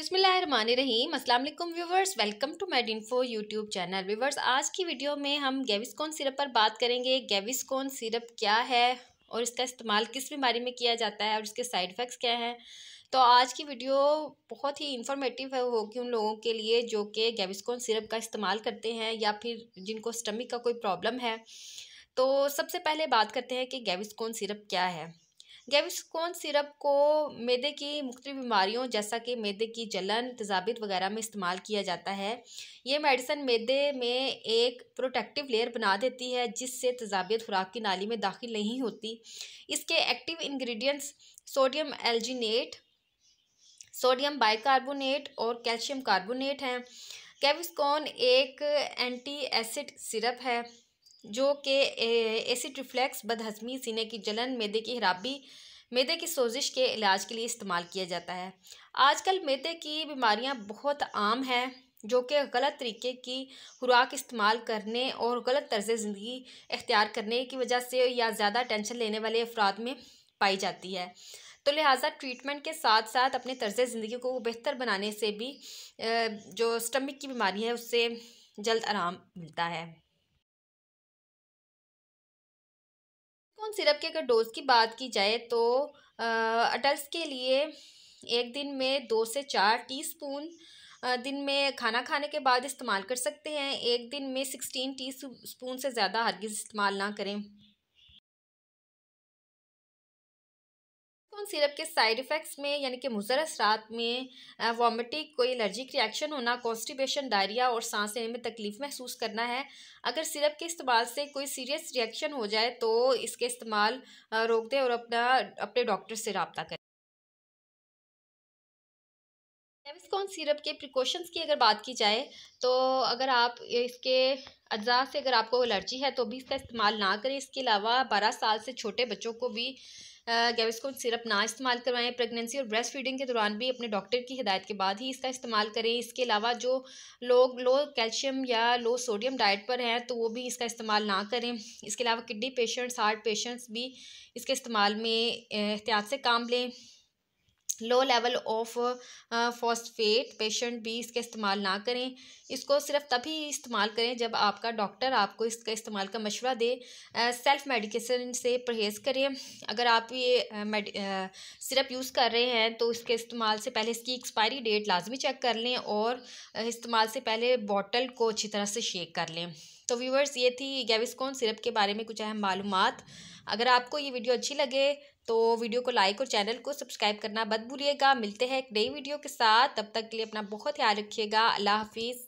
बिसमीम असलम viewers welcome to Med Info YouTube channel viewers आज की वीडियो में हम गेविस्कोन सिरप पर बात करेंगे गेविस्कोन सिरप क्या है और इसका इस्तेमाल किस बीमारी में किया जाता है और इसके साइड इफ़ेक्ट्स क्या हैं तो आज की वीडियो बहुत ही इन्फॉर्मेटिव है होगी उन लोगों के लिए जो कि गेविस्कोन सिरप का इस्तेमाल करते हैं या फिर जिनको स्टमिक का कोई प्रॉब्लम है तो सबसे पहले बात करते हैं कि गेविस्कोन सिरप क्या है गैविस्कोन सिरप को मैदे की मुख्तु बीमारियों जैसा कि मैदे की जलन तजाबित वगैरह में इस्तेमाल किया जाता है ये मेडिसन मैदे में एक प्रोटेक्टिव लेयर बना देती है जिससे तजाबियत खुराक की नाली में दाखिल नहीं होती इसके active ingredients sodium alginate sodium bicarbonate और कैल्शियम कार्बोनेट हैं कैविस्कॉन एक एंटी एसिड सिरप है जो कि एसिड रिफ्लेक्स बदहजमी सीने की जलन मैदे की खराबी मैदे की सोजिश के इलाज के लिए इस्तेमाल किया जाता है आजकल मैदे की बीमारियां बहुत आम हैं जो कि गलत तरीके की खुराक इस्तेमाल करने और गलत तर्ज ज़िंदगी इख्तियार करने की वजह से या ज़्यादा टेंशन लेने वाले अफराद में पाई जाती है तो लिहाजा ट्रीटमेंट के साथ साथ अपने तर्ज ज़िंदगी को बेहतर बनाने से भी जो स्टमक की बीमारी है उससे जल्द आराम मिलता है हम सिरप के अगर डोज़ की बात की जाए तो अटल्स के लिए एक दिन में दो से चार टीस्पून दिन में खाना खाने के बाद इस्तेमाल कर सकते हैं एक दिन में सिक्सटीन टी स्पून से ज़्यादा हरगिज़ इस्तेमाल ना करें टेलीफोन सिरप के साइड इफ़ेक्ट्स में यानी कि मुजर असरात में वॉमिटिक कोई एलर्जिक रिएक्शन होना कॉन्स्टिपेशन डायरिया और सांस लेने में तकलीफ़ महसूस करना है अगर सिरप के इस्तेमाल से कोई सीरियस रिएक्शन हो जाए तो इसके इस्तेमाल रोक दें और अपना अपने डॉक्टर से रबता करें एविस्कॉन सिरप के प्रिकॉशंस की अगर बात की जाए तो अगर आप इसके अज्जा से अगर आपको एलर्जी है तो भी इसका इस्तेमाल ना करें इसके अलावा बारह साल से छोटे बच्चों को भी गैविस्कोन सिरप ना इस्तेमाल करवाएं प्रेगनेंसी और ब्रेस्ट फीडिंग के दौरान भी अपने डॉक्टर की हिदायत के बाद ही इसका इस्तेमाल करें इसके अलावा जो लोग लो कैल्शियम या लो सोडियम डाइट पर हैं तो वो भी इसका इस्तेमाल ना करें इसके अलावा किडनी पेशेंट्स हार्ट पेशेंट्स भी इसके इस्तेमाल में एहतियात से काम लें low level of phosphate patient भी इसका इस्तेमाल ना करें इसको सिर्फ तभी इस्तेमाल करें जब आपका डॉक्टर आपको इसका इस्तेमाल का मशवरा दे सेल्फ मेडिकेशन से परहेज़ करें अगर आप ये मेड सिरप यूज़ कर रहे हैं तो इसके इस्तेमाल से पहले इसकी एक्सपायरी डेट लाजमी चेक कर लें और इस्तेमाल से पहले बॉटल को अच्छी तरह से शेक कर लें तो व्यूवर्स ये थी गैविस्कोन सिरप के बारे में कुछ अहम मालूम अगर आपको ये वीडियो अच्छी लगे तो वीडियो को लाइक और चैनल को सब्सक्राइब करना मत भूलिएगा मिलते हैं एक नई वीडियो के साथ तब तक के लिए अपना बहुत ख्याल रखिएगा अल्लाह हाफिज़